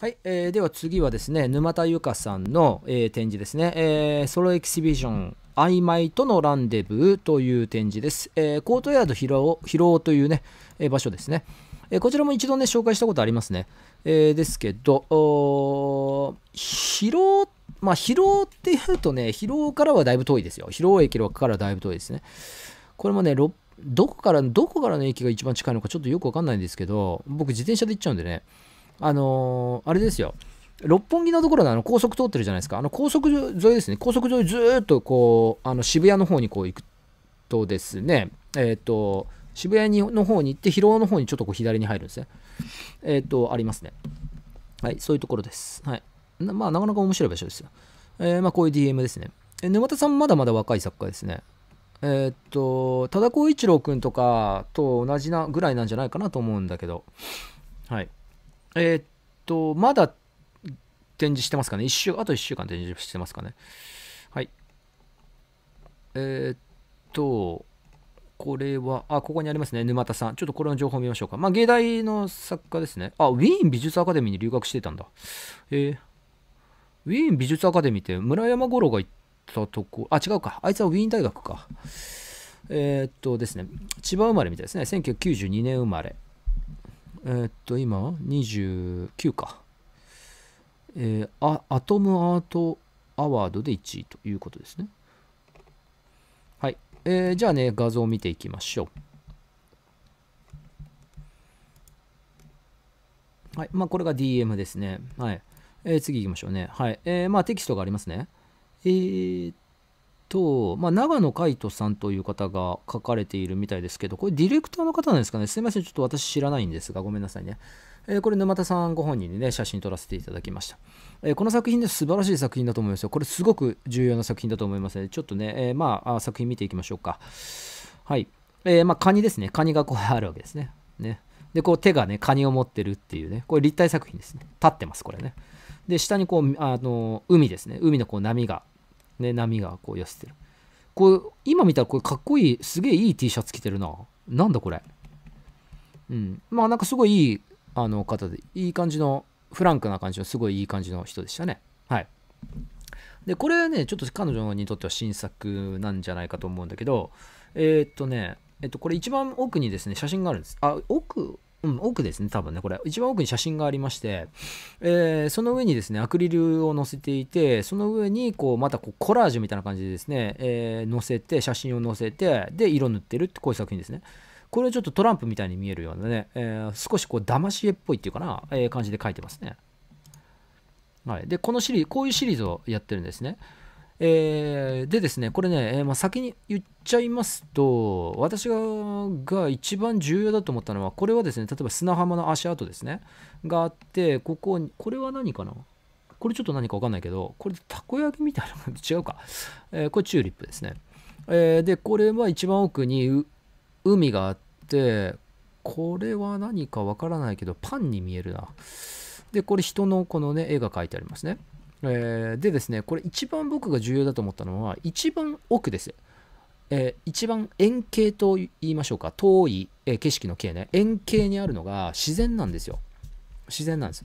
はい、えー、では次はですね、沼田由香さんの、えー、展示ですね、えー、ソロエキシビション、曖昧とのランデブーという展示です。えー、コートヤード広尾というね、えー、場所ですね。えこちらも一度ね、紹介したことありますね。えー、ですけど、疲労、まあ、疲労っていうとね、疲労からはだいぶ遠いですよ。疲労駅からだいぶ遠いですね。これもね、どこから、どこからの駅が一番近いのかちょっとよくわかんないんですけど、僕自転車で行っちゃうんでね、あのー、あれですよ。六本木のところであの高速通ってるじゃないですか。あの高速沿いですね。高速沿いずっとこう、あの渋谷の方にこう行くとですね、えっ、ー、と、渋谷にの方に行って、広尾の方にちょっとこう左に入るんですね。えっ、ー、と、ありますね。はい、そういうところです。はい。まあ、なかなか面白い場所ですよ。えー、まあ、こういう DM ですね。え沼田さんまだまだ若い作家ですね。えー、っと、多田浩一郎君とかと同じなぐらいなんじゃないかなと思うんだけど、はい。えー、っと、まだ展示してますかね ?1 週、あと1週間展示してますかねはい。えー、っと、これは、あ、ここにありますね。沼田さん。ちょっとこれの情報を見ましょうか。まあ、芸大の作家ですね。あ、ウィーン美術アカデミーに留学してたんだ。えー、ウィーン美術アカデミーって村山五郎が行ったとこ、あ、違うか。あいつはウィーン大学か。えー、っとですね、千葉生まれみたいですね。1992年生まれ。えー、っと、今、29か。えー、アトムアートアワードで1位ということですね。はい。えー、じゃあね、画像を見ていきましょう。はい。まあ、これが DM ですね。はい。えー、次行きましょうね。はい。えー、まあ、テキストがありますね。えー、っと、まあ、長野海人さんという方が書かれているみたいですけど、これディレクターの方なんですかね。すいません、ちょっと私知らないんですが、ごめんなさいね。えー、これ沼田さんご本人にね、写真撮らせていただきました。えー、この作品で素晴らしい作品だと思いますよ。これすごく重要な作品だと思いますので、ちょっとね、えー、まあ、作品見ていきましょうか。はい。えまあ、カニですね。カニがこうあるわけですね。ね。で、こう手がね、カニを持ってるっていうね、これ立体作品ですね。立ってます、これね。で、下にこう、あの、海ですね。海のこう波がね、波がこう寄せてる。これ、今見たらこれかっこいい、すげえいい T シャツ着てるな。なんだこれ。うん。まあなんかすごいいいあの方で、いい感じの、フランクな感じの、すごいいい感じの人でしたね。はい。で、これね、ちょっと彼女にとっては新作なんじゃないかと思うんだけど、えー、っとね、えっと、これ一番奥にですね、写真があるんです。あ、奥うん、奥ですね、多分ね、これ。一番奥に写真がありまして、えー、その上にですね、アクリルを載せていて、その上に、こう、またこうコラージュみたいな感じでですね、えー、載せて、写真を載せて、で、色塗ってるって、こういう作品ですね。これをちょっとトランプみたいに見えるようなね、えー、少しこう、騙し絵っぽいっていうかな、えー、感じで描いてますね。はい。で、このシリーズ、こういうシリーズをやってるんですね。えー、でですね、これね、えー、まあ、先に言っちゃいますと、私が一番重要だと思ったのは、これはですね、例えば砂浜の足跡ですね、があって、ここ、これは何かなこれちょっと何かわかんないけど、これたこ焼きみたいな感じ違うか。えー、これチューリップですね。えで、これは一番奥に海があって、これは何かわからないけど、パンに見えるな。で、これ人のこのね、絵が描いてありますね。えー、でですね、これ一番僕が重要だと思ったのは、一番奥です。えー、一番円形と言いましょうか、遠い、えー、景色の形ね、円形にあるのが自然なんですよ。自然なんです。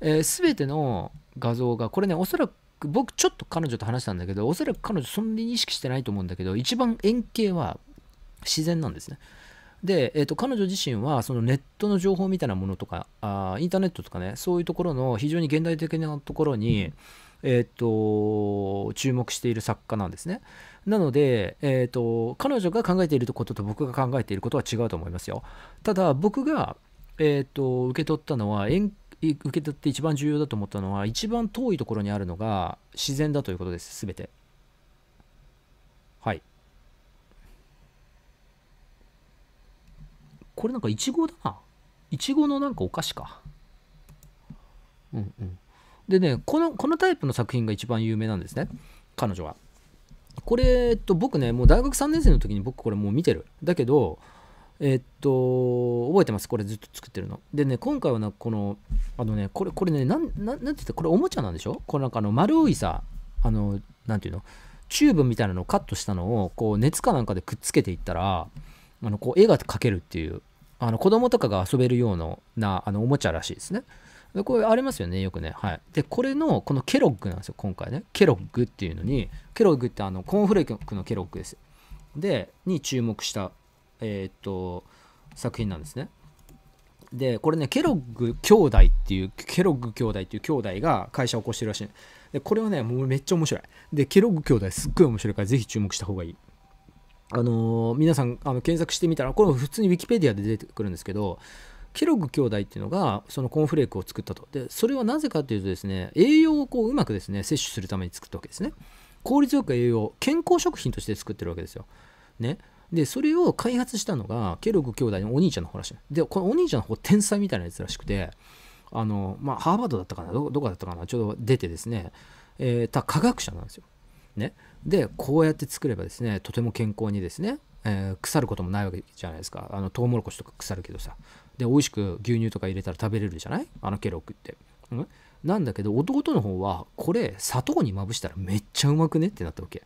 えー、全ての画像が、これね、おそらく僕ちょっと彼女と話したんだけど、おそらく彼女そんなに意識してないと思うんだけど、一番円形は自然なんですね。で、えーと、彼女自身はそのネットの情報みたいなものとかあインターネットとかねそういうところの非常に現代的なところに、えーと、注目している作家なんですね。なので、えーと、と彼女が考えていることと僕が考えていることは違うと思いますよ。ただ僕が、えー、と受け取ったのは受け取って一番重要だと思ったのは一番遠いところにあるのが自然だということです全て。はい。これなんかイチゴだな。イチゴのなんかお菓子か。うんうん。でね、この、このタイプの作品が一番有名なんですね。彼女は。これ、えっと、僕ね、もう大学3年生の時に僕これもう見てる。だけど、えっと、覚えてます。これずっと作ってるの。でね、今回はな、この、あのね、これ、これね、なん、なん、なんて言ったこれおもちゃなんでしょこのなんかあの、丸いさ、あの、なんていうのチューブみたいなのをカットしたのを、こう、熱かなんかでくっつけていったら、あの、こう、絵が描けるっていう、あの子供とかが遊べるようなあのおもちゃらしいですね。でこれありますよねよくね。はい、でこれのこのケロッグなんですよ今回ね。ケロッグっていうのにケロッグってあのコーンフレークのケロッグです。でに注目したえー、っと作品なんですね。でこれねケロッグ兄弟っていうケロッグ兄弟っていう兄弟が会社を起こしてるらしいでこれはねもうめっちゃ面白いでケロッグ兄弟すっごい面白いからぜひ注目した方がいいあのー、皆さんあの検索してみたらこれ普通に wikipedia で出てくるんですけどケログ兄弟っていうのがそのコーンフレークを作ったとでそれはなぜかというとですね栄養をこううまくですね摂取するために作ったわけですね効率よく栄養健康食品として作ってるわけですよ、ね、でそれを開発したのがケログ兄弟のお兄ちゃんの方らしいでこのお兄ちゃんの方天才みたいなやつらしくてあの、まあ、ハーバードだったかなどこだったかなちょっと出てですね、えー、た科学者なんですよね、でこうやって作ればですねとても健康にですね、えー、腐ることもないわけじゃないですかあのトウモロコシとか腐るけどさで美味しく牛乳とか入れたら食べれるじゃないあのケロックって、うん、なんだけど弟の方はこれ砂糖にまぶしたらめっちゃうまくねってなったわけ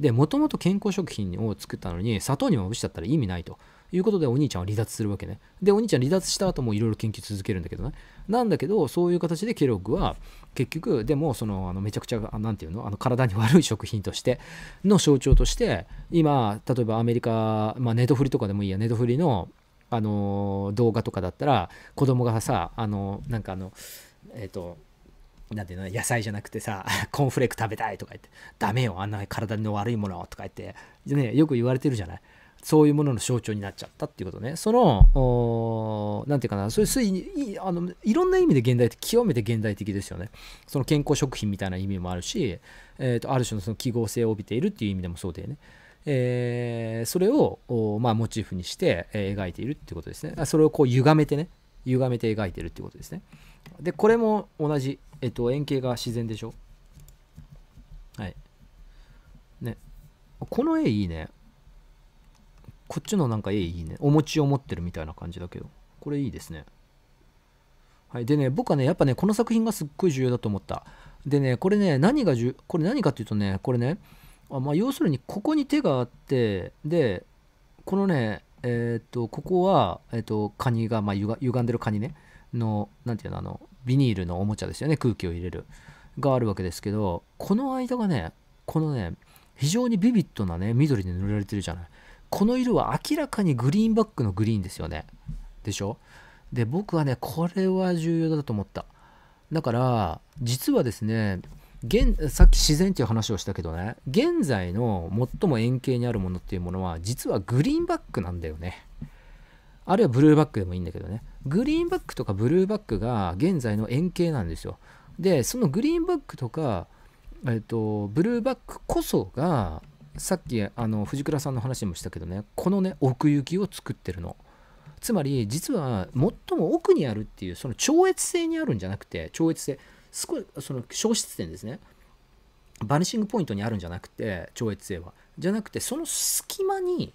でもともと健康食品を作ったのに砂糖にまぶしちゃったら意味ないということでお兄ちゃんは離脱するわけねでお兄ちゃん離脱した後もいろいろ研究続けるんだけどねなんだけどそういう形でケロッグは結局でもそのあのめちゃくちゃ何て言うのあの体に悪い食品としての象徴として今例えばアメリカ、まあ、ネトフリとかでもいいやネトフリのあの動画とかだったら子供がさあのなんかあのえっ、ー、となんていうの野菜じゃなくてさ、コーンフレーク食べたいとか言って、ダメよ、あんな体の悪いものとか言って、ね、よく言われてるじゃない。そういうものの象徴になっちゃったっていうことね。その、何て言うかな、そういういあのいろんな意味で現代的、極めて現代的ですよね。その健康食品みたいな意味もあるし、えーと、ある種のその記号性を帯びているっていう意味でもそうでね。えー、それを、まあ、モチーフにして、えー、描いているっていうことですね。それをこう歪めてね、歪めて描いてるってことですね。で、これも同じ、えっと、円形が自然でしょはい。ね。この絵いいね。こっちのなんか絵いいね。お餅を持ってるみたいな感じだけど。これいいですね。はい。でね、僕はね、やっぱね、この作品がすっごい重要だと思った。でね、これね、何が重、これ何かっていうとね、これね、あまあ、要するにここに手があって、で、このね、えー、と、ここは、えっ、ー、と、カニが、まあ、ゆが歪んでるカニね、の、何て言うの、あの、ビニールのおもちゃですよね、空気を入れる。があるわけですけど、この間がね、このね、非常にビビッドなね、緑で塗られてるじゃない。この色は明らかにグリーンバックのグリーンですよね。でしょで、僕はね、これは重要だと思った。だから、実はですね、現さっき自然っていう話をしたけどね現在の最も円形にあるものっていうものは実はグリーンバックなんだよねあるいはブルーバックでもいいんだけどねグリーンバックとかブルーバックが現在の円形なんですよでそのグリーンバックとか、えっと、ブルーバックこそがさっきあの藤倉さんの話もしたけどねこのね奥行きを作ってるのつまり実は最も奥にあるっていうその超越性にあるんじゃなくて超越性少その消失点ですねバニシングポイントにあるんじゃなくて超越性はじゃなくてその隙間に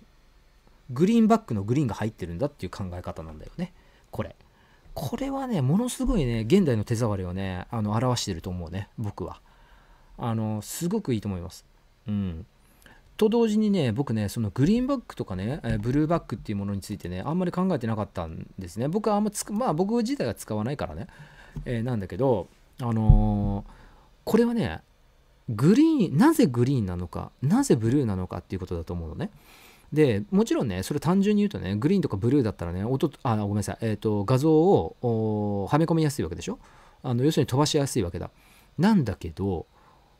グリーンバックのグリーンが入ってるんだっていう考え方なんだよねこれこれはねものすごいね現代の手触りをねあの表してると思うね僕はあのすごくいいと思いますうんと同時にね僕ねそのグリーンバックとかね、えブルーバックっていうものについてねあんまり考えてなかったんですね僕はあんまつまあ僕自体が使わないからね、えー、なんだけどあのー、これはねグリーンなぜグリーンなのかなぜブルーなのかっていうことだと思うのねでもちろんねそれ単純に言うとねグリーンとかブルーだったらね音あごめんなさい、えーと、画像をはめ込みやすいわけでしょあの要するに飛ばしやすいわけだなんだけど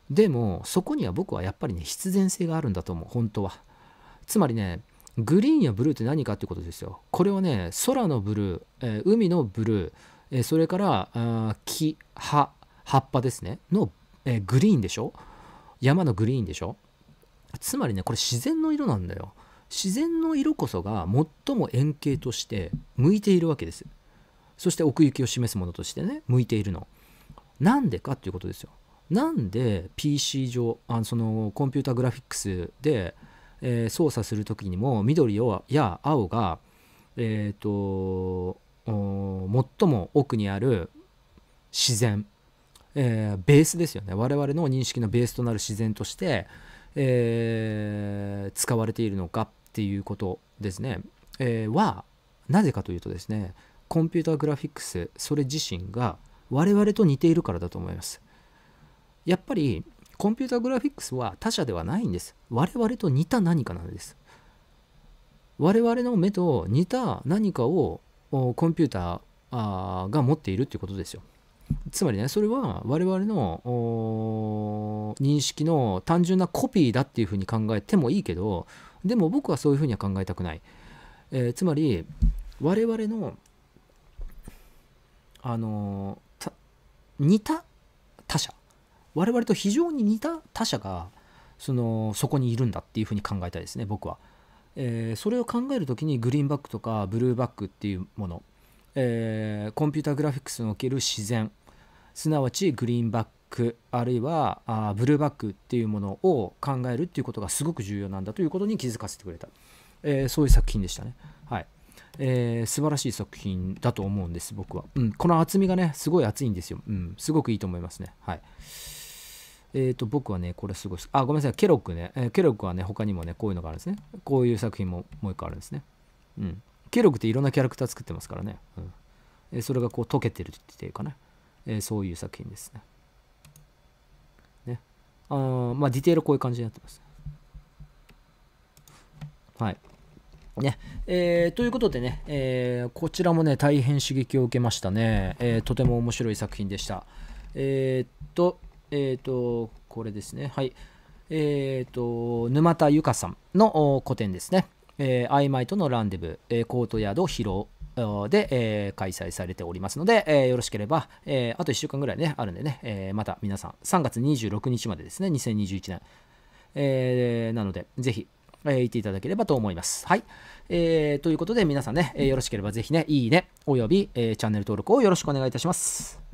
でもそこには僕はやっぱりね必然性があるんだと思う本当はつまりねグリーンやブルーって何かってことですよこれはね空のブルー、えー、海のブルーえそれからあ木葉葉っぱですねの、えグリーンでしょ山のグリーンでしょつまりねこれ自然の色なんだよ自然の色こそが最も円形として向いているわけですそして奥行きを示すものとしてね向いているのなんでかっていうことですよなんで PC 上あそのコンピュータグラフィックスで、えー、操作する時にも緑をや青がえっ、ー、と最も奥にある自然、えー、ベースですよね我々の認識のベースとなる自然として、えー、使われているのかっていうことですね、えー、はなぜかというとですねコンピューターグラフィックスそれ自身が我々と似ているからだと思いますやっぱりコンピューターグラフィックスは他者ではないんです我々と似た何かなんです我々の目と似た何かをコンピューターが持っているということですよ。つまりねそれは我々の認識の単純なコピーだっていうふうに考えてもいいけどでも僕はそういうふうには考えたくない、えー、つまり我々のあのー、似た他者我々と非常に似た他者がそのそこにいるんだっていうふうに考えたいですね僕は。えー、それを考える時にグリーンバックとかブルーバックっていうもの、えー、コンピューターグラフィックスにおける自然すなわちグリーンバックあるいはあブルーバックっていうものを考えるっていうことがすごく重要なんだということに気づかせてくれた、えー、そういう作品でしたね。はいえー、素晴らしい作品だと思うんです僕は、うん、この厚みがねすごい厚いんですよ、うん、すごくいいと思いますねはい。えっ、ー、と、僕はね、これすごい、あ、ごめんなさい、ケロックね、えー、ケロックはね、他にもね、こういうのがあるんですね。こういう作品ももう一個あるんですね。うん。ケロックっていろんなキャラクター作ってますからね。うん。えー、それがこう溶けてるっていうかね、えそういう作品ですね。ね。あまあ、ディテールこういう感じになってます。はい。ねえー、ということでね、えー、こちらもね、大変刺激を受けましたね。えー、とても面白い作品でした。えっと、えっ、ー、と、これですね。はい。えっ、ー、と、沼田由香さんの個展ですね。えー、曖昧とのランデブ、えー、コートヤード広で、えー、開催されておりますので、えー、よろしければ、えー、あと1週間ぐらいね、あるんでね、えー、また皆さん、3月26日までですね、2021年。えー、なので、ぜひ、えー、行っていただければと思います。はい。えー、ということで、皆さんね、えー、よろしければぜひね、いいね、および、えー、チャンネル登録をよろしくお願いいたします。